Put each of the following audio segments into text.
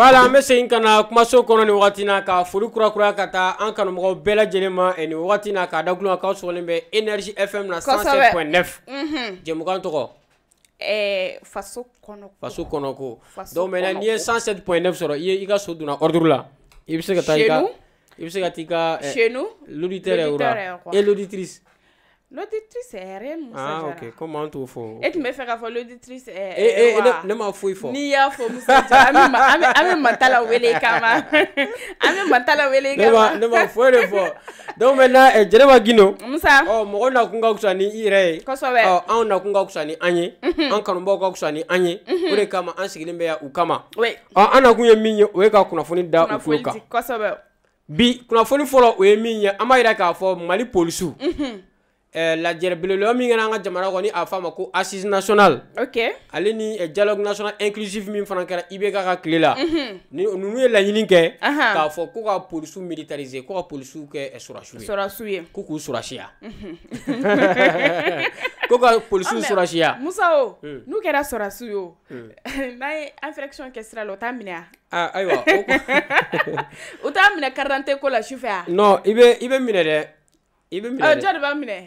wala an be segin ka na kumaso kɔnɔ ni wagati na ka foli kurakuraya ka taa an kanumɔgɔw bɛɛ lajɛlen ma ni wagati na k'a dagulon ka kaw sɔgɔlen bɛ energie fm na 107.9 jɛmukan tɔgɔ faso kɔnɔ ko donc maintenant n'i ye 107.9 sɔrɔ i ye i ka so donna ordre la i be se ka taa i ka i be se ka taa i ka l'auditeur yɛrɛ yɔrɔ et l'auditrice L'auditrice est réelle, Moussa Ah, Jara. ok. Comment tu fais E tun bɛ fɛ k'a fɔ l'auditrice est réelle wa? Ee ne ma foyi fɔ. N'i y'a fɔ Moussa Jara an bɛ ma an bɛ an kama. kama. Ne m'en fous ma foyi Donc maintenant ɛ Jɛnɛba Gindo. Musa. Ɔ mɔgɔ nakun ka fisa ni i yɛrɛ ye. Kosɛbɛ. Ɔ anw nakun ka fisa ni an ye. Unhun. An kanubaw ka fisa ni an ye. Unhun. kama an sigilen bɛ u kama. Oui. Ɔ an nakun ye min ye o ye ka kunnafoni da u tulo Bi kunafoni fɔlɔ o ye min ye an b'a yira k'a fɔ Mali polisiw. Mhm. Eh, lajɛrɛbelelɔ min kɛra an ka jamana kɔni a f'a ma ko assise nationale ok ale ni eh, dialogue national inclusive min fana kɛra IBK ka tile la mhm. ni ninnu ye laɲini kɛ k'a fɔ ko ka polisiw militariser ko ka polisiw kɛ eh, sɔrasiw ye sɔrasiw ye ko k'u sɔrasiya mhm. ko ka polisiw sɔrasiya Musa o hmm. n'u kɛra sɔrasiw ye o hmm. n'a ye infraction kɛ sira la o t'a minɛ a ah ayiwa o t'a minɛ carte d'identité ko la sufɛ a non i bɛ i bɛ minɛ dɛ i bɛ minɛ dɛ jɔn de b'a minɛ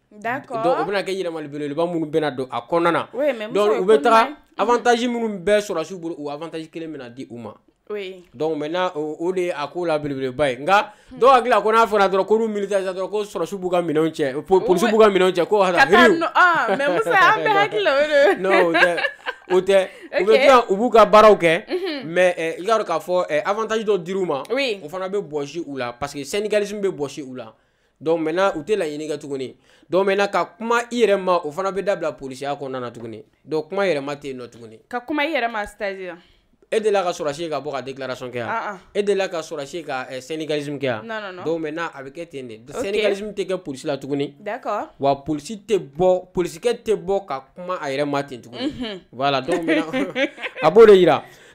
D'accord. Donc, on bɛna kɛ yɛlɛmali belebeleba minnu bɛna don a kɔnɔna na. Oui, mais Donc, ou bɛ taga avantage minnu bɛɛ ben, sur la bolo, ou avantage kelen bɛna di u Oui. Donc, maintenant, o de ye a ko la belebeleba ye. Nka, dɔw hakili la ko n'a fɔra dɔrɔn ko n'u militarisera dɔrɔn ko sɔrɔsiw b'u sur minɛnw cɛ, polisiw b'u ka minɛnw cɛ, ko hata hiriw. mais Musa an bɛ hakili la o de. Non, o tɛ. o tɛ u bɛ tila u b'u ka baaraw kɛ mais i k'a dɔn k'a fɔ avantage dɔ dir'u ma o fana bɛ bɔsi u parce que syndicalisme bɛ bɔsi u donc maintenant où t'es tuguni donc maintenant ka kuma i fana bɛ dabila polisiya kɔnɔna na tuguni donc ma ka i e là ka ka déclaration qu'elle yan uh -uh. ka ka syndicalisme non, non, non. donc maintenant syndicalisme la d'accord wa polisi te bo polisikɛ tɛ bɔ ka kakuma a voilà donc maintenant a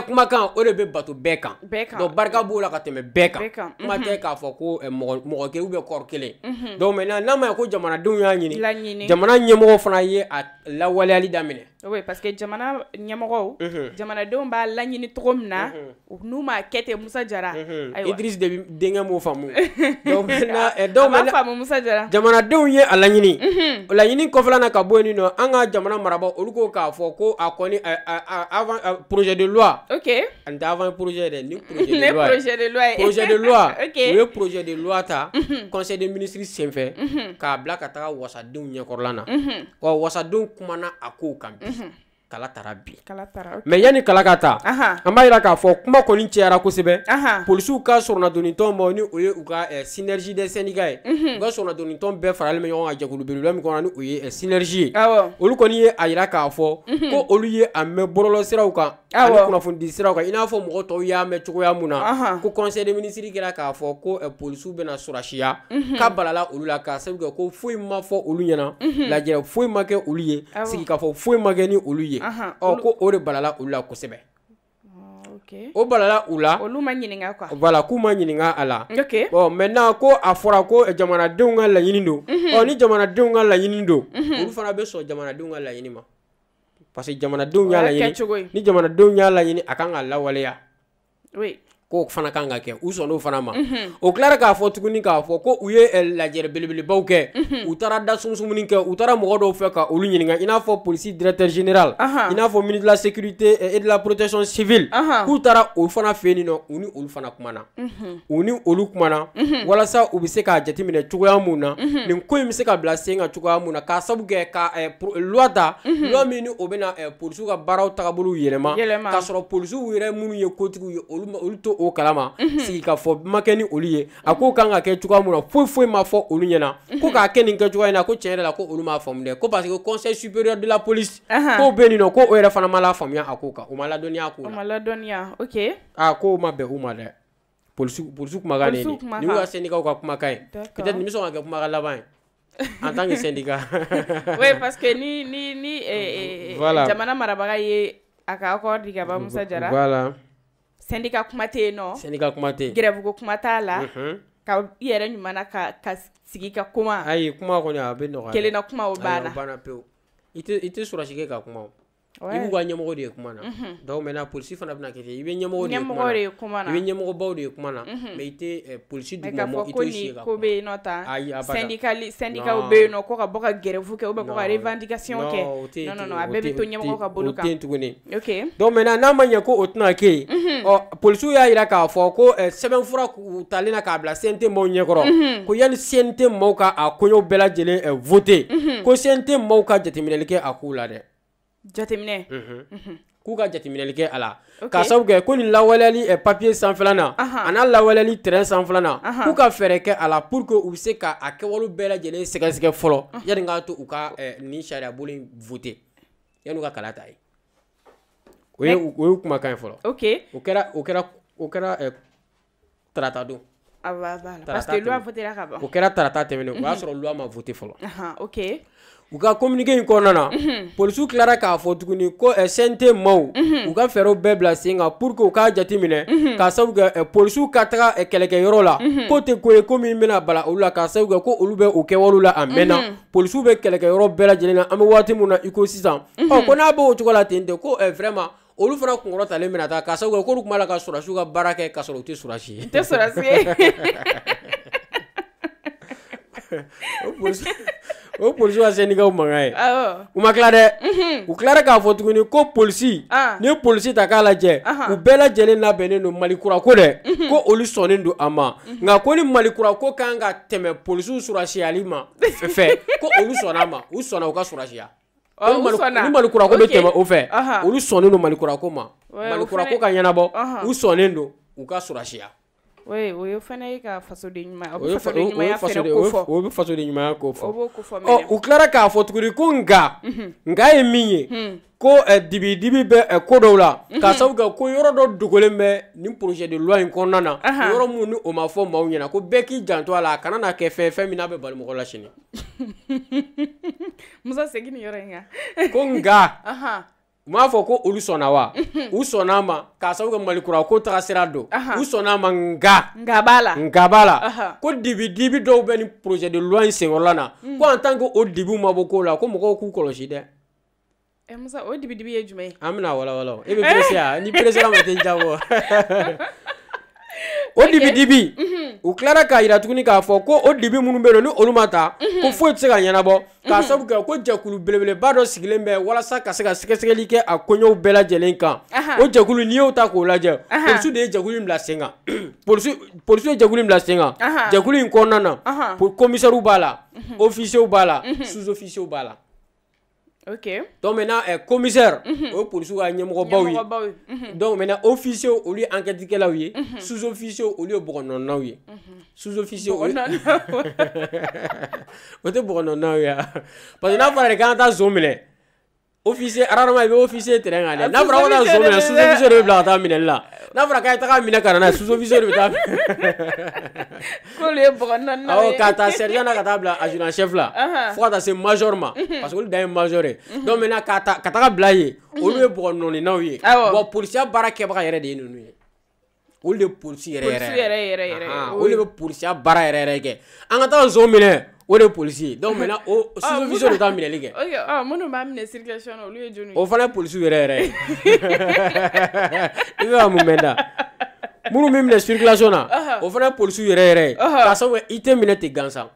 bɛɛ eh, kumakan o de bɛ bato bɛɛ kan donc barika b'o la ka tɛmɛ bɛɛ kan kuma tɛ mhm. k'a fɔ ko eh, mɔgɔ kelen ubiyɛn kɔri kelen mhm. donc maintenant n'a ma ɲɛ ko jamanadenw y'a ɲini jamana ɲɛmɔgɔ fana ye a lawaleyali daminɛ oui parce que jamana ɲɛmɔgɔw jamanadenw b'a laɲini cogo min na n'u ma kɛ musa jara idris de bi denkɛ m'o faamu eh, jamanadenw ye a laɲini laɲini kɔfɛla na ka bɔ yen nɔ an ka jamana maraba olu ko k'a fɔ ko a kɔni euh, projet de loi ok ani avant projet dɛ ni projet de loi projet de loi ok u ye projet de loi ta conseil des ministres senfɛ k'a bila ka taga wasadenw ɲɛkɔrɔla na wa wasadenw kumana a kow kan Mm-hmm. kala taara bi mɛ yanni kala ka ta an b'a jira k'a fɔ kuma kɔni cɛyara kosɛbɛ polisiw ka sɔrɔnadonitɔn ma ni o ye u ka sinɛrisi de sɛnika ye u ka sɔrɔnadonitɔn bɛɛ faralen bɛ ɲɔgɔn kan jɛkulu belebeleba min kɔnɔ ni o ye sinɛrisi ye olu kɔni ye a jira k'a fɔ ko olu ye a mɛn bɔlɔlɔ ko kan ani kunnafonidi siraw kan i n'a fɔ mɔgɔ tɔw y'a mɛn cogoya mun na ko conseil de ministre kɛra k'a fɔ ko polisiw bɛna sɔrɔsiya ka balala olu la k'a sabu kɛ ko fo ma fɔ olu ɲɛna lajɛ foyi ma ke olu ye sigikafɔ foyi ma kɛ ni olu ye ye ɔ ko o de balala olu la kosɛbɛ o balala u la voilà k'u ma ɲininga a la bɔn maintenant ko a fɔra ko jamanadenw ka laɲini don mhm. ɔ ni jamanadenw ka laɲini don mhm. olu fana bɛ sɔn jamanadenw ka laɲini ma parce que jamanadenw y'a laɲini ni jamanadenw y'a laɲini a kan ka lawaleya ko fana kan ka kɛ u sɔn fana ma o tilara k'a fɔ tuguni k'a fɔ ko u ye lajɛ belebelebaw kɛ u taara da sumsumuni kɛ u taara mɔgɔ dɔw fɛ ka olu ɲininka i n'a fɔ polisi dɛrɛtɛ zeera i n'a fɔ minila sekirite edla porotecon sibi k'u taara olu fana fɛ yen nɔ u ni olu fana kumana u ni olu kumana walasa u bɛ se k'a jateminɛ cogoya min na nin ko in bɛ se ka bila sen ka cogoya min na k'a sabu kɛ ka lwata lɔ min o bɛna polisiw ka baaraw taabolo yɛlɛma k'a sɔrɔ polisiw yɛrɛ minnu ye kotigiw ye olu to o kalama mhm. sigi ka fɔ ma kɛ ni olu ye a ko kan ka kɛ cogoya mun na foyi foyi ma fɔ olu ɲɛna ko mhm. k'a kɛ nin kɛ cogoya in na ko tiɲɛ yɛrɛ la ko olu m'a faamu dɛ ko parce que conseil supérieur de la police k'o bɛ yen nɔ ko o yɛrɛ fana ma la faamuya a ko kan o ma ladɔnniya a ko la o ma ladɔnniya ok a ko ma bɛn u ma dɛ polisiw polisiw kumakan de ye nin y'u ka syndicats ka kumakan ye peut-être nin bɛ sɔn ka kɛ kumakan laban ye. en tant que syndicat. oui, parce que ni, ni, ni eh, eh, voilà. Eh, jamana marabaga ye a ka accord di ka ba Musa Jara. Voilà. sendika kuma te yen nɔsendika kuma te gɛrɛbugo kuma t'a la mm -hmm. ka i yɛrɛ ɲuman na ka, ka sigi ka kuma ayi kuma kɔni a be nɔgɔya kelenna kuma o banna pewu i tɛ surasikɛ ka kuma i b'u ka ɲɛmɔgɔ de ye kuma na donc maintenant polisi fana bɛna kɛ ten i bɛ ɲɛmɔgɔ de ye kuma na i bɛ ɲɛmɔgɔbaw de ye kuma na mais i tɛ euh, polisi dugumamɔgɔ i t'o si ye ka kuma ko bɛ yen nɔ tan ayi abada syndicali syndicat bɛ yen nɔ ko ka bɔ ka grève kɛ ou bien ko ka revendication kɛ non non non a bɛɛ bɛ to ɲɛmɔgɔ ka bolo kan o tɛ yen tuguni ok donc maintenant n'a ma ɲɛ ko o tɛna kɛ yen ɔ polisiw y'a jira k'a fɔ ko euh, sɛbɛnfura talen na k'a bila CNT maaw ɲɛkɔrɔ ko yanni CNT maaw ka a koɲɛw bɛɛ lajɛlen euh, voter ko CNT maaw ka jateminɛli kɛ a kow la dɛ Jateminɛ k'u ka jateminɛli kɛ a la k'a sababu kɛ ko nin un papiye sanfɛfɛla na a n'a lawaleli pour que vous k'u ka fɛɛrɛ kɛ a la pour que u bɛ se k'a kɛwale bɛɛ lajɛlen sɛgɛsɛgɛ fɔlɔ yanni k'a to u ka nin sariya bolo fute yan'u ka kala ta ye o o y'u c'est fɔlɔ o kɛra o kɛra o kɛra tata don ah, o kɛra tata tɛmɛn o y'a sɔrɔ ma Aha. fɔlɔ u ka communiqué in kɔnɔna na polisiw tilara k'a fɔ tuguni ko sɛnte maw u ka fɛɛrɛw bɛɛ bila sen kan pour que u k'a jate minɛ k'a sabu kɛ polisiw ka taga kɛlɛkɛyɔrɔ la ko tɛ ko ye ko min bɛna bala olu la k'a sabu kɛ ko olu bɛ o kɛwalew la a mɛnna polisiw bɛ kɛlɛkɛyɔrɔ bɛɛ lajɛlen na an bɛ waati min na i ko sisan ɔ ko n'a b'o cogo la ten tɛ ko vraiment olu fana kunkɔrɔ talen bɛna taa k'a sabu kɛ k'olu tun b'a la ka sɔrɔsiw ka baara kɛ k'a sɔrɔ u tɛ sɔrɔsi ye. u tɛ sɔrɔsi ye. o polisiw ka sɛnikaw mankan ye u ma tila dɛ u tilara k'a fɔ tuguni ko polisi ah. n'i ye polisi ta k'a lajɛ u bɛɛ lajɛlen labɛnnen don malikura ko dɛ ko olu sɔnnen don a ma nka ko ni malikura ko kan ka tɛmɛ polisiw surasiyali ma fɛ ko olu sɔnna a ma u sɔnna u ka surasiya ni malikurako bɛ tɛmɛ o fɛ olu sɔnnen don malikurako ma malikurako ka ɲɛnabɔ u sɔnnen don u ka surasiya o ye fana ye ka fasoden ɲumanya o bɛ fasoden ɲumanya ko fɔ ɔ u tilara k'a fɔ tuguni ko nga nga ye min ye ko dibi dibi bɛ eh, ko dɔw la k'a sabu kɛ ko yɔrɔ dɔ dogolen bɛ nin projet de loi in kɔnɔna na yɔrɔ mun ni o ma fɔ maaw ɲɛna ko bɛɛ k'i janto a la a kana n'a kɛ fɛn fɛn min n'a bɛ bali mɔgɔ la sini musa segin nin yɔrɔ in kan ko nga u m'a fɔ ko olu sɔnna wa u sɔnna a ma k'a sababu kɛ malikura ko taga sira don u sɔnna a ma nga nga b'a la nga b'a la ko dibi dibi dɔw bɛ nin projet de loi in senkɔrɔla na mm. ko en tant que o dibiw ma bɔ ko la ko mɔgɔw k'u kɔlɔsi dɛ eh, musa o dibi dibi ye jumɛn ye an bɛna walawala e bɛ perese a ni peresera ma tɛ jabɔ o dibi dibi mhm. u tilara k'a yira tuguni k'a fɔ ko o dibi minnu bɛ yen ni olu ma ta ko mhm. foyi tɛ se ka ɲɛnabɔ k'a mhm. sabu kɛ ko jɛkulu belebeleba dɔ sigilen bɛ walasa ka se ka sɛgɛsɛgɛli kɛ a koɲɛw bɛɛ lajɛlen kan o jɛkulu n'i y'o ta k'o lajɛ polisiw de ye jɛkulu in bila sen kan polisiw ye jɛkulu in bila sen kan jɛkulu in kɔnɔna na komisɛriw b'a la ofisiyew b'a la sous-ofisiyew b'a la. ok donc maintenant est eh, commissaire mm -hmm. jouer ye polisiw ka donc maintenant officier au lieu enquêtikɛlaw ye mm sous officier au lieu de ye sous officier olu o tɛ bɔgɔnɔnaw parce que là, il faut regarder dans officier ararama i bɛ officier terrain kan dɛ n'a fɔra ko taa zon minɛ sous officier de bɛ bila ka taa minɛli la n'a fɔra k'a ye taga minɛ ka na n'a ye sous officier de bɛ taa k'olu ye bɔgɔ naani na awɔ ka taa sergent na ka taa bila adjudant chef la fo ka taa se major ma parce que olu dan ye major ye donc maintenant ka taa ka taga bila yen olu ye bɔgɔ nɔɔninaw ye wa polisiya baara kɛbaga yɛrɛ de ye ninnu ye olu de ye polisi yɛrɛ yɛrɛ olu de bɛ polisiya baara yɛrɛ yɛrɛ kɛ an ka taa zon minɛ o de ye polisi ye donc maintenant o oh, ah, supervision de t'a minɛli kɛ minnu b'a minɛ circulation na olu ye jɔnni ye o fana ye polisiw yɛrɛ yɛrɛ ye i bɛ ka mun bɛ da minnu bɛ minɛ circulation na o fana ye polisiw yɛrɛ yɛrɛ ye k'a sababu kɛ i tɛ minɛ ten gansan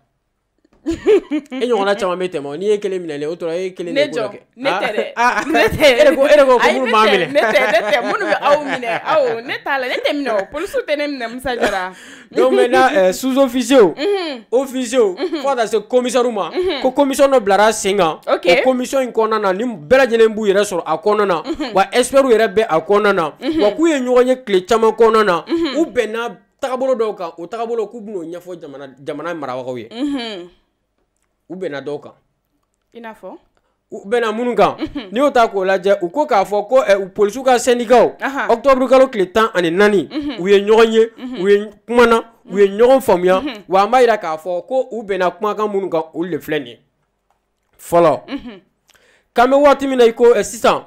e ɲɔgɔnna caman bɛ tɛmɛ n'i ye kelen minɛ o tora e kelen de ko kɛ ne ah. tɛ dɛ ah. ne tɛ e ko e ko minnu b'a minɛ ne tɛ ne tɛ minnu bɛ aw minɛ aw ne t'a la ne tɛ minɛ o polisiw tɛ ne minɛ Musa Jara donc maintenant euh, sous officiers mhm. officiers mhm. fo ka taa se commissaire ma mhm. ko commission dɔ bilara sen kan o commission in kɔnɔna na ni bɛɛ lajɛlen b'u yɛrɛ sɔrɔ a kɔnɔna na wa experts yɛrɛ bɛ a kɔnɔna na wa k'u ye ɲɔgɔn ye tile caman kɔnɔna na u bɛnna tagabolo dɔw kan o tagabolo k'u bɛn'o ɲɛfɔ jamana marabagaw ye u bɛnna dɔw kan i n'a fɔ u bɛnna minnu kan mhm. n'i y'o ta k'o lajɛ u ko k'a fɔ ko ɛ eh, polisiw ka sɛndikaw ɔkutɔburukalo tile tan ani naani u ye ɲɔgɔn ye u ye kumana u ye ɲɔgɔn faamuya wa an b'a yira k'a fɔ ko u bɛnna kumakan minnu kan olu de filɛ nin ye fɔlɔ k'an bɛ waati min na i ko ɛ sisan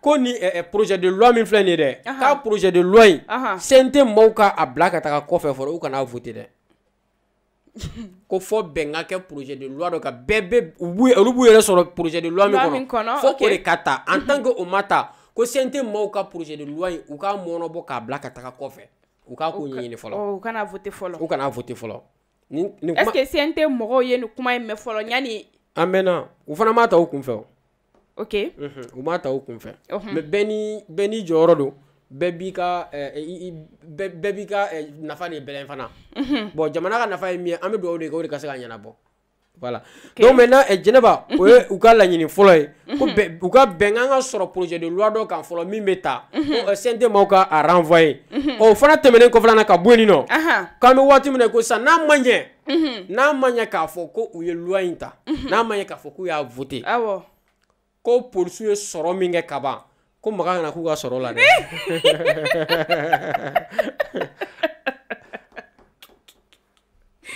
ko ni ɛ eh, ɛ eh, projet de loi min filɛ nin ye dɛ k'a projet de loi in CNT maaw ka a bila ka taga kɔfɛ fɔlɔ u kana a voter dɛ. ko fɔ bɛn ka kɛ projet de loi dɔ kan bɛɛ bɛ olu b'u yɛrɛ sɔrɔ projet de loi min kɔnɔ fo o de ka ta en tant que o ma ta ko CNT maaw ka projet de loi in u k'a mɔnɔbɔ k'a bila ka taga kɔfɛ u k'a ko ɲɛɲini fɔlɔ u kana voter fɔlɔ u kana voter fɔlɔ nin nin kuma est ce que CNT mɔgɔw ye nin kuma in mɛn fɔlɔ yanni an bɛ na u fana m'a ta u kunfɛ o ok u m'a ta u kunfɛ mɛ bɛɛ ni bɛɛ n'i jɔyɔrɔ don bɛɛ b'i ka eh, eh, bɛɛ b'i ka eh, nafa de bɛlɛn fana bɔn jamana ka nafa ye min ye an bɛ dugawu de kɛ o de ka se ka ɲɛnabɔ voilà okay. donc maintenant eh, jɛnɛba o ye u ka laɲini fɔlɔ ye ko bɛn u ka bɛnkan ka sɔrɔ projet de loi dɔ kan fɔlɔ min bɛ ta ko CNT m'aw ka a renvoyer o fana tɛmɛnen kɔfɛla na ka bɔ yen nɔ k'an bɛ waati min na ko sisan n'a ma ɲɛ n'a ma ɲɛ k'a fɔ ko u ye loi in ta n'a ma ɲɛ k'a fɔ k'u y'a voté ko polisiw ye sɔrɔ min kɛ kaban. ko maga kana k'u ka sɔrɔ la dɛ eh!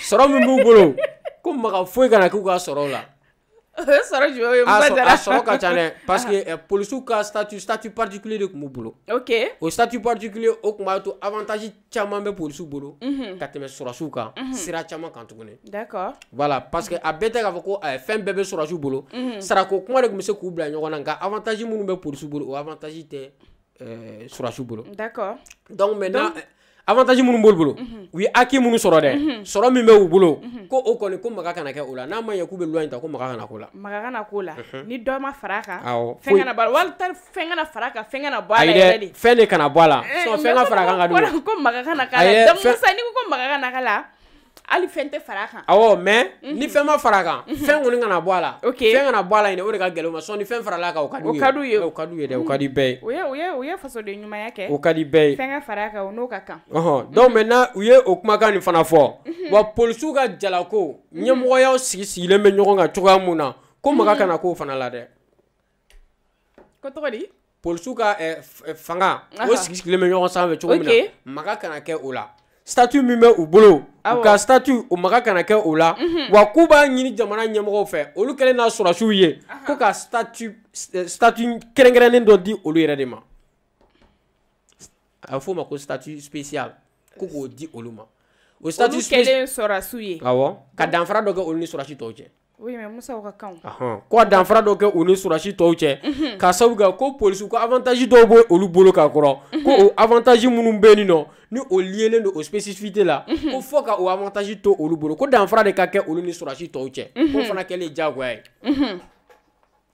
sɔrɔ min b'u bolo ko maga foyi kana k'u ka sɔrɔ la sɔrɔ jumɛn ye muso jara a parce ah. que eh, polisiw ka statut statut particulier de tun b'u ok au statut particulier o tun b'a to avantage caman bɛ polisiw bolo ka tɛmɛ sɔrɔsiw kan sira caman kan tuguni d'accord voilà parce que à bɛɛ tɛ k'a fɔ ko fɛn bɛɛ bɛ sɔrɔsiw bolo sarako kuma de tun bɛ se k'u bila ɲɔgɔn na nka avantage minnu bɛ polisiw bolo o avantage euh, bolo d'accord donc maintenant eh, avantage minnu b'olu bolo u ye mhm. haki minnu sɔrɔ dɛ mhm. sɔrɔ min bɛ u bolo mhm. ko o kɔni ko maga kana kɛ o la n'a ma ɲɛ k'u bɛ luwa in ta ko maga kana k'o la maga kana k'o la ni dɔ ma far'a kan fɛn kana bɔ a la wali tari fɛn kana far'a kan fɛn kana bɔ a la yɛrɛ de fɛn de kana bɔ a la eh, sinon fɛn ka far'a kan ka di o ko maga kana k'a la donc Musa n'i ko ko maga kana k'a la Ali fente tɛ fara a kan mhm. ni fɛn ma fara a kan mhm. fɛn kɔni kana bɔ a la fɛn kana de ka gɛlɛn ma sɔn ni fɛn farala a kan o ka d'u ye o ka d'u ye dɛ o ka di bɛɛ ye o ye o ye o ye o ka di bɛɛ ye fɛn ka fara a kan o n'o ka kan ɔhɔn donc mhm. maintenant u ye o kumakan nin fana fɔ wa polisiw ga jalako ɲɛmɔgɔyaw sigi sigilen bɛ ɲɔgɔn kan cogoya mun na ko maga kana fana la dɛ ko tɔgɔ di polisiw ka fanga o sigi sigilen bɛ ɲɔgɔn sanfɛ cogo min na maga kana kɛ la Statue min ou boulot. bolo u ka statut o wa kuba b'a jamana ɲɛmɔgɔw fɛ olu n'a sɔrɔsiw ye statue statue statut statut di olu ma ko statut spécial di olu o statut kɛlen sɔrɔsiw ye awɔ ka danfara dɔ olu Oui, mais Moussa aura quand Ahon. Quoi danfara dɔ kɛ u ni surasi tɔw cɛ k'a sabu kɛ ko polisiw ka avantage dɔw bɛ olu bolo ka kɔrɔ ko o avantage minnu bɛ yen nɔ ni o liyelen don o spécificité la ko fɔ ka o avantage to olu bolo ko danfara de ka kɛ olu ni surasi tɔw cɛ k'o fana kɛlen diyagoya ye.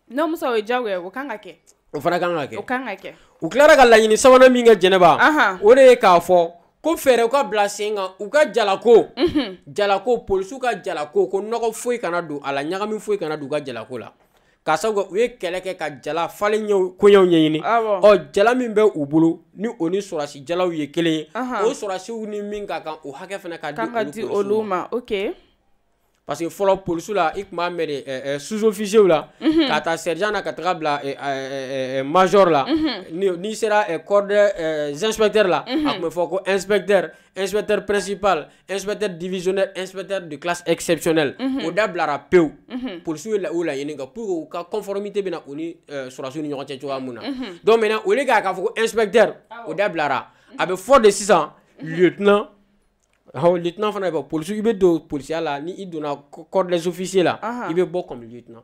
n'o Musa o ye diyagoya ye o kan ka kɛ. o fana kan ka kɛ. o kan ka kɛ. u tilara ka laɲini sabanan min kɛ jɛnɛba. o de ye k'a fɔ. ko fɛɛrɛ ka bila sen kan u ka jalako jalako polisiw ka jalako ko nɔgɔ foyi kana don a la ɲagami foyi kana don u ka jalako la k'a sabu kɛ u ye kɛlɛ kɛ ka jala falen koɲɛw ɲɛɲini ɔ jala min bɛ u bolo ni o ni sɔrɔsi jalaw ye kelen ye o sɔrɔsiw ni min ka kan o hakɛ fana ka di olu ma Parce que fɔlɔ police la i tun b'a sous officier la. Mhm. sergent na ka euh, euh, euh, major mhm. Ni sera inspecteurs la. Mhm. inspecteur inspecteur principal inspecteur divisionnaire inspecteur de classe exceptionnelle. Unhun. O dabilara pewu. Unhun. Polisiw pour que conformité bɛ na u ni donc maintenant ah au inspecteur de lieutenant Awɔ lieutenant fana i b'a ye police i bɛ don polisiya la ni i donna corps des officiers la i bɛ bɔ comme lieutenant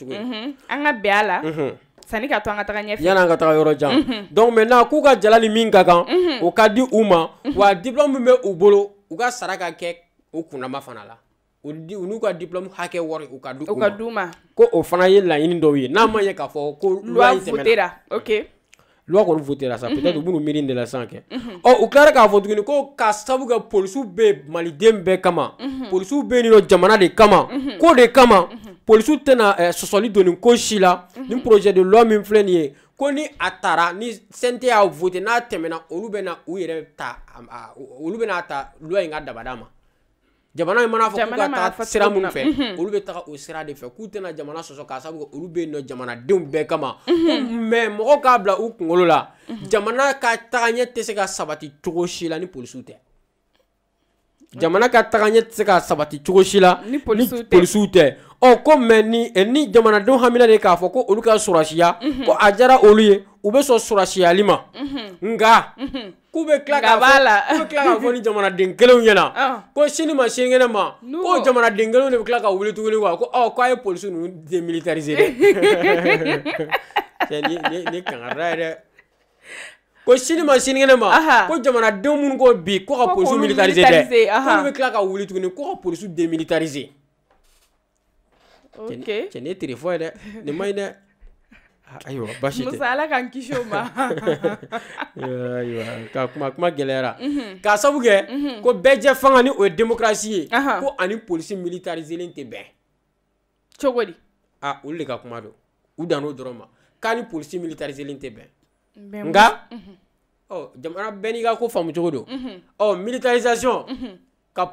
cogo ye mhm. an ka bɛn a la mhm. sani ka to an ka taga ɲɛfɛ yan'an ka taga yɔrɔ jan mhm. donc maintenant k'u ka jala ni min ka kan o ka di u ma wa diplɔme min bɛ u bolo u ka sara ka kɛ u kunnama fana la u n'u ka diplɔme hakɛ wari u ka di u ma ko o fana ye laɲini dɔw ye n'a ma ɲɛ k'a fɔ ko loi tɛmɛna ok loi kɔni votera sa peut-être u b'u miiri de la sisan kɛ ɔ u tilara k'a fɔ tuguni ko ka sabu kɛ polisiw bɛ yen maliden bɛɛ kama polisiw bɛ yen nɔ jamana de kama ko de kama polisiw tɛna eh, sɔsɔli doni ko si la mm -hmm. ni projet de loi min filɛ nin ye ko ni a taara ni sɛnte y'a vote n'a tɛmɛna olu bɛna u yɛrɛ ta olu bɛna ta loi in mhm. ka dabada ma jamana in mana fɔ k'u ka taa sira min fɛ olu bɛ taga o sira de fɛ k'u tɛna jamana sɔsɔ k'a sabu kɛ olu bɛ yen nɔ jamanadenw bɛɛ kama mhm. mɛ mɔgɔ k'a bila u kunkolo la mhm. jamana ka tagaɲɛ tɛ se ka sabati cogo si la ni polisiw tɛ jamana ka tagaɲɛ tɛ se ka sabati cogo si la ni polisiw tɛ ɔ ko mɛ ni eh, ni jamanadenw hamina de k'a fɔ ko olu ka sɔrasiya ko a jara olu ye u bɛ sɔn sɔrasiyali ma nka k'u bɛ tila k'a fɔ k'u bɛ tila k'a fɔ ni jamanaden kelenw ɲɛna ko sini ma sini kɛnɛ ma ko jamanaden kelenw de bɛ tila ka wuli tuguni quoi ko ɔ k'a ye polisi ninnu démilitariser dɛ cɛ ni ni ni kangarida ye dɛ. ko sini ma sini kɛnɛ ma ko jamanadenw minnu ko bi ko ka polisiw militarize dɛ k'olu bɛ tila ka wuli tuguni ko ka polisiw demilitarize cɛ ne tere fɔ ye dɛ nin ma ɲi dɛ ah, ayiwa basi tɛ musa ala ka n kisi o ma ayiwa ka kuma kuma gɛlɛyara mhm. k'a sabu kɛ mhm. ko bɛɛ jɛ fanga ni o ye demokarasi ye ko ani polisi militariselen tɛ bɛn cogo di aa ah, olu de ka kuma don u dan n'o dɔrɔn ma k'a ni polisi militariselen tɛ bɛn Ben mhm. Oh jamana bɛɛ n'i ka ko mhm. oh, militarisation mhm. ka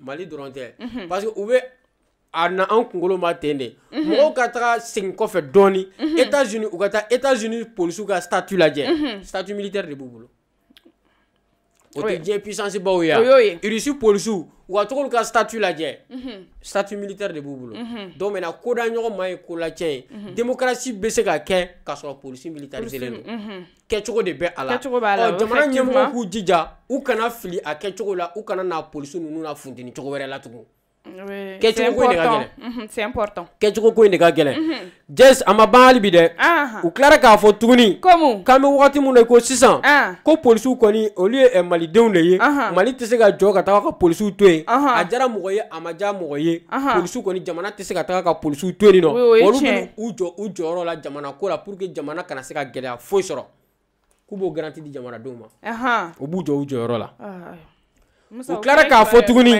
Mali Mali parce que u bɛ a na an kunkolo ma ten de mɔgɔw ka États-Unis u États-Unis ka statut statut militaire de o tɛ diɲɛ puissance baw ye yan irisi polisiw u ka togolu ka statut lajɛ mhm. statut militaire de b'u bolo mhm. donc maintenant koda ɲɔgɔn ma ye kolacɛ ye mhm. démocratie bɛ se ka kɛ k'a sɔrɔ polisi militariselen don kɛcogo de bɛ a la jamana ɲɛmɔgɔw k'u jija u kana fili a kɛcogo la u kana n'a polisi ninnu na funteni cogo wɛrɛ la tugun kɛcogo ko in de ka gɛlɛn kɛcogo ko in de ka gɛlɛn jɛs a ma ban hali bi dɛ ah. u tilara k'a fɔ tuguni k'an bɛ wagati min na ko sisan ah. ko polisiw kɔni olu ye malidenw de ye mali tɛ se ka jɔ ka taga ka polisiw to yen a diyara mɔgɔ ye a ma diya mɔgɔ ye polisiw kɔni jamana tɛ se ka taga ka polisiw to yen nɔ olu bɛ u jɔ u jɔyɔrɔ la jamana ko la pour que jamana kana se ka gɛlɛya foyi sɔrɔ k'u b'o garanti di jamanadenw ma u b'u jɔ u jɔyɔrɔ la. Ah, u tilara k'a fɔ tuguni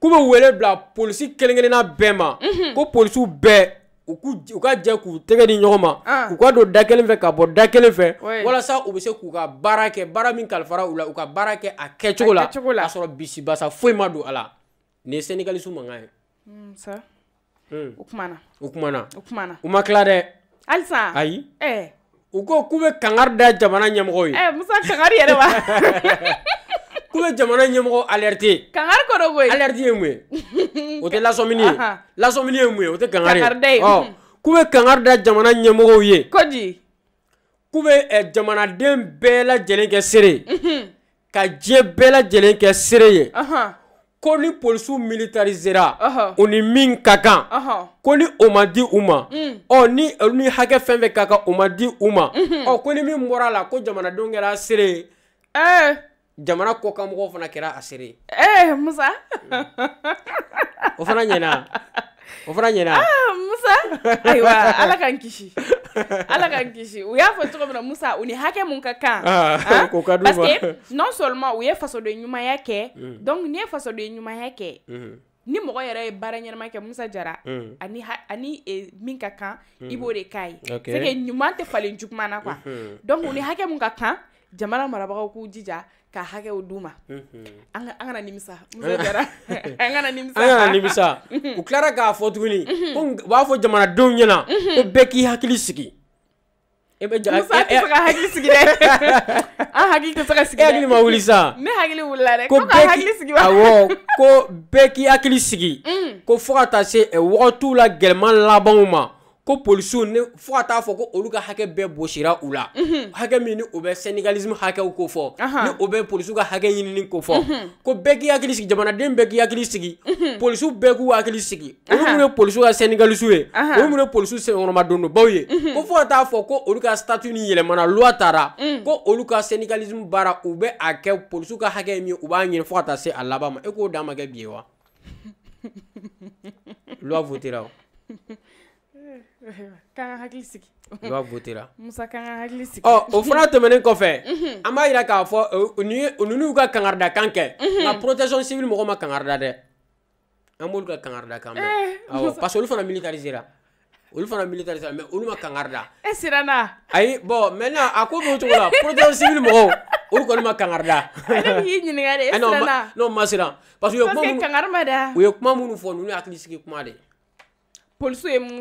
k'u bɛ wele bila polisi kelen kelenna bɛɛ ma ko polisiw bɛɛ u ka jɛ k'u tɛgɛ di ɲɔgɔn ma ah. k'u ka don da kelen fɛ ka bɔ da kelen fɛ walasa u bɛ se k'u ka baara kɛ baara min kalifara u la u ka baara kɛ a kɛcogo la k'a sɔrɔ bisibasa foyi ma don a la nin ye sɛnɛgalisiw mankan ye. u hmm, hmm. kumana u kumana u kumana u ma tila dɛ. halisa ayi. ɛɛ eh. u ko k'u bɛ kangari da jamana ɲɛmɔgɔ ye. ɛɛ eh, musa kangari yɛrɛ wa. k'u bɛ jamana ɲɛmɔgɔ alerte kangari kɔrɔ koyi alerte ye mun ye o tɛ lasɔmini ye lasɔmini ye mun ye o tɛ kangari ye ɔ k'u bɛ kangari da jamana ɲɛmɔgɔw ye koji k'u bɛ jamanaden bɛɛ lajɛlen kɛ seere ye ka diɲɛ bɛɛ lajɛlen kɛ seere ye ko ni polisiw militarisera u ni min ka kan ko ni o ma di u ma mm. ɔ ni olu ni hakɛ fɛn fɛn ka kan o ma di u ma ɔ ko ni min bɔra a la ko jamanadenw kɛra seere ye. jamana kɔ kan mɔgɔw fana kɛra a seere eh, musa o fana ɲɛna o fana ɲɛna ah, musa ayiwa ala ka n kisi ala ka n kisi u y'a fɔ cogo min na musa u ni hakɛ mun ka kan ah, ah, k'o ka d'u ma parce que non seulement u ye fasoden ɲumanya kɛ mm. donc n'i ye fasoden ɲumanya kɛ mm. ni mɔgɔ yɛrɛ ye baara ɲɛnama kɛ musa jara mm. ani ha, ani e, min ka kan i b'o de k'a ye okay. c'est que ɲuman tɛ falen juguman na quoi mm donc u ni hakɛ mun ka kan jamana marabagaw k'u jija ka hakɛw d'u ma mhm. an kana nimisa an kana nimisa an kana nimisa u tilara k'a fɔ tuguni mhm. ko mhm. u b'a fɔ jamanadenw ɲɛna ko bɛɛ k'i hakili sigi e bɛ ja e, musa e, tɛ se ka e, hakili sigi dɛ an hakili tɛ se ka sigi dɛ e hakili ma wuli sa ne hakili wulila dɛ ko ka hakili sigi wa awɔ ko bɛɛ k'i hakili sigi mm. ko fo ka taa se wagatiw la gɛlɛma labanw ma ko polisiw ne fo ka taa fɔ ko olu ka hakɛ bɛɛ bosira u la hakɛ min ni o bɛ sɛnigalismu hakɛw ko fɔ ni o bɛ polisiw ka hakɛ ɲinini ko fɔ ko bɛɛ k'i hakili sigi jamanaden bɛɛ k'i hakili sigi polisiw bɛɛ k'u hakili sigi olu minnu ye polisiw ka sɛnigalisiw ye olu minnu ye polisiw senkɔrɔmadonbaw ye ko fo ka taa fɔ ko olu ka statu ni yɛlɛmana luwa taara mm. ko olu ka sɛnigalismu baara u bɛ a kɛ polisiw ka hakɛ min u b'a ɲini fo ka taa se a laban ma e k'o dan ma kɛ bi ye wa luwa votera o Eh, k'an hakili sigi. Loi voté la. Musa k'an ka hakili sigi. Ɔ oh, o fana tɛmɛnen kɔfɛ. Mhm. An b'a yira k'a fɔ euh, ninnu y'u ka kangarida kɛ. Mhm. Nka protection civile mɔgɔw ma kangarida dɛ. An b'olu ka kangarida kan mɛn. Eh, Awɔ parce que olu fana militarisera. Olu fana militarisera mais olu ma kangarida. E eh, siranna wa? Ayi bon maintenant a ko b'o cogo la protection civile mɔgɔw olu kɔni ma kangarida. Ne b'i ɲininka de e siranna wa? Non n ma siran parce que u ye kuma minnu fɔ ninnu ye hakilisigi kuma de ye. Polisiw ye mun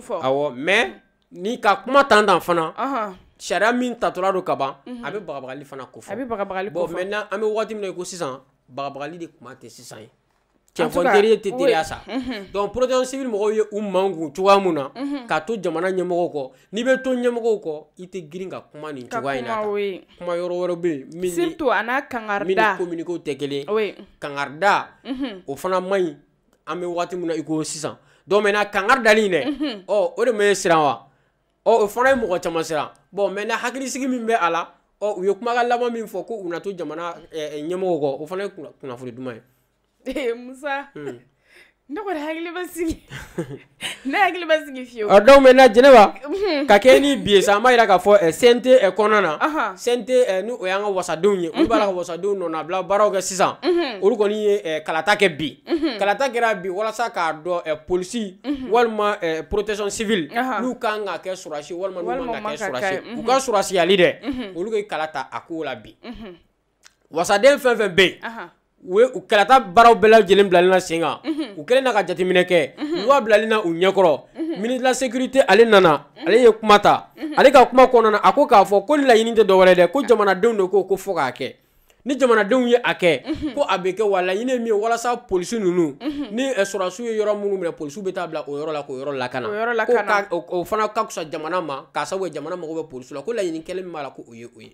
mais n'i ka kuma à fana. Ɔnhɔn. Sariya min tatɔla don kaban. Mhm. A bɛ bagabagali fana kofɔ. A bɛ bagabagali kofɔ. Bon maintenant an bɛ ko de kuma tɛ sisan ye. Cɛnfɔ n tɛ teriya sa. Mhm. donc protection civile mɔgɔw ye u mankun cogoya na. Mhm. K'a to jamana ɲɛmɔgɔw kɔ n'i bɛ to ɲɛmɔgɔw kɔ i tɛ girin kuma surtout ni Oui Kangarida. fana man ɲi an donc maintenant kangari dali in dɛ ɔ o de bɛ siran wa ɔ o fana ye mɔgɔ caman siran bon maintenant hakilisigi min bɛ a la ɔ u ye kumakan laban min fɔ ko u na to jamana ɲɛmɔgɔw kɔ o fana ye kunnafoni duman ye. musa. ne kɔni hakili ma sigi ne hakili ma sigi fiyewu. ɔ donc maintenant jɛnɛba mhm. ka kɛ ni bi ye sisan an b'a yira k'a fɔ CNT kɔnɔna na CNT ni o y'an ka wasadenw ye olu b'a la ka mhm. wasadenw nɔnabila baaraw kɛ sisan mhm. olu kɔni ye kalata kɛ bi kalata kɛra bi walasa k'a dɔn polisi walima protection civile n'u kan ka kɛ sɔrɔsi walima n'u man ka kɛ sɔrɔsi u ka sɔrɔsiyali dɛ olu ye kala a ko la bi wasaden fɛn fɛn bɛ yen. u kalata baaraw bɛɛ lajɛlen bilalen na sen kan u kɛlen na ka jateminɛ kɛ luwa bilalen na u ɲɛkɔrɔ ministre de la sécurité ale nana ale ye kuma ta ale ka kuma kɔnɔna a ko k'a fɔ ko laɲini tɛ dɔwɛrɛ dɛ ko jamanadenw de ko ko fɔ k'a kɛ ni jamanadenw ye a kɛ ko a bɛ kɛ wa laɲini ye min ye walasa polisi ninnu ni sɔrɔsiw ye yɔrɔ minnu minɛ polisiw bɛ taa bila o yɔrɔ la k'o yɔrɔ lakana ko o fana ka fisa jamana ma k'a sabu kɛ jamana mago bɛ polisiw la ko laɲini kɛlen min b'a la ko o ye o ye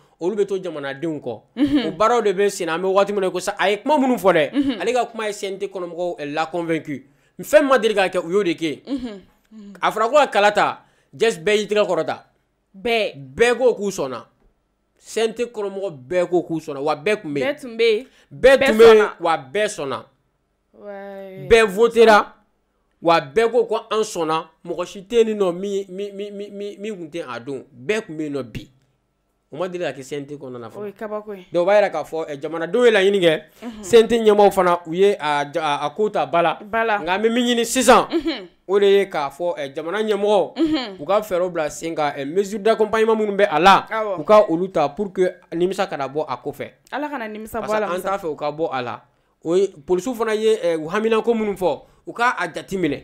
olu bɛ to jamanadenw kɔ o baaraw de bɛ sen na an bɛ waati min na ko sa a ye kuma minnu fɔ dɛ ale ka kuma ye CNT kɔnɔmɔgɔw la convaincu fɛn min ma deli ka kɛ u y'o de kɛ a fɔra ko ka kala ta jɛsi bɛɛ y'i tɛgɛ kɔrɔta bɛɛ bɛɛ ko k'u sɔnna CNT kɔnɔmɔgɔ bɛɛ ko k'u sɔnna wa bɛɛ tun bɛ yen bɛɛ tun bɛ yen bɛɛ tun bɛ yen wa bɛɛ sɔnna bɛɛ votera wa bɛɛ ko ko an sɔnna mɔgɔ si tɛ yen nɔ min tun tɛ a don bɛɛ tun bɛ yen nɔ bi. u ma deli ka kɛ sente kɔnɔna fɔlɔ dɔw b'a yira k'a fɔ jamanadenw ye laɲini kɛ sente ɲɛmaw fana u ye a ko ta ba la nka an bɛ min ɲini sisan o de ye k'a fɔ jamana ɲɛmɔgɔ u ka fɛɛrɛw bila sen ka mesure d'accompagnement minnu bɛ a la u ka olu ta pour que nimisa kana bɔ a kɔfɛ ala kana nimisa bɔ a la an t'a fɛ u ka bɔ a la o ye polisiw fana ye u haminako minnu fɔ u ka a jate minɛ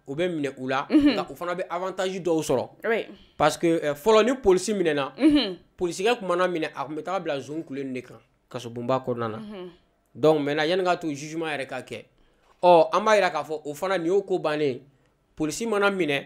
o bɛ minɛ u la mhm. nka o fana bɛ avantage dɔw sɔrɔ parce que euh, fɔlɔ ni polisi minɛna mhm. polisikɛ kun mana minɛ a kun bɛ taga bila zon kulen de kan kasobonba kɔnɔna na mhm. donc maintenant yanni k'a to jugement yɛrɛ ka kɛ ɔ an b'a yira k'a fɔ o fana nin y'o ko bannen polisi mana minɛ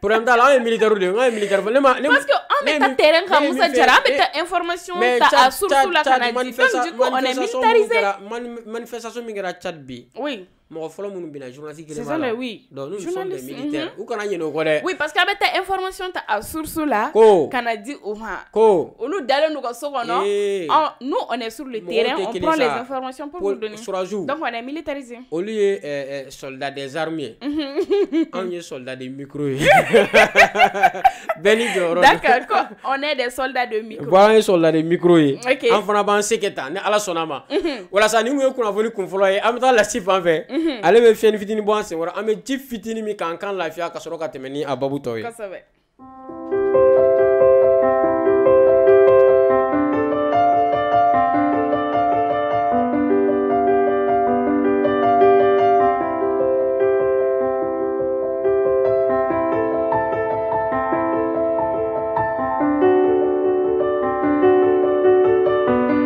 problème daal awee militaire u de awee militaire fo lema parce que on oh, ɓe ta terrain xa eh, information ta a surtout la kana di femme on est militarisé manifestation mi ngera cad bi mɔgɔ fɔlɔ minnu bɛna journaliste kelen b'a la oui donc n'u sont des militaires mhm. u kana ɲinɛ o kɔ dɛ oui parce que a bɛ taa information ta a source la ko ka na di u ma ko olu dalen don ka so kɔnɔ nous on est sur le terrain on prend les informations pour vous donner suraju donc on est militarisé olu ye ɛ ɛ soldat des armes ye mhm. anw ye soldat des micro ye bɛɛ n'i jɔyɔrɔ don d'accord ko on est des soldats de micro bon an ye soldat des micro ye ok an fana b'an se kɛ tan ni ala sɔnn'a ma mhm. walasa nin kun ye kunnafoni kunfɔlɔ ye an bɛ taa lasi fan fɛ. ale bɛ fiyɛni fitinin bɔ an senkɔrɔ an bɛ ji fitinin min k'an kan lafiya ka sɔrɔ ka tɛmɛ ni a babu tɔ ye. kosɛbɛ.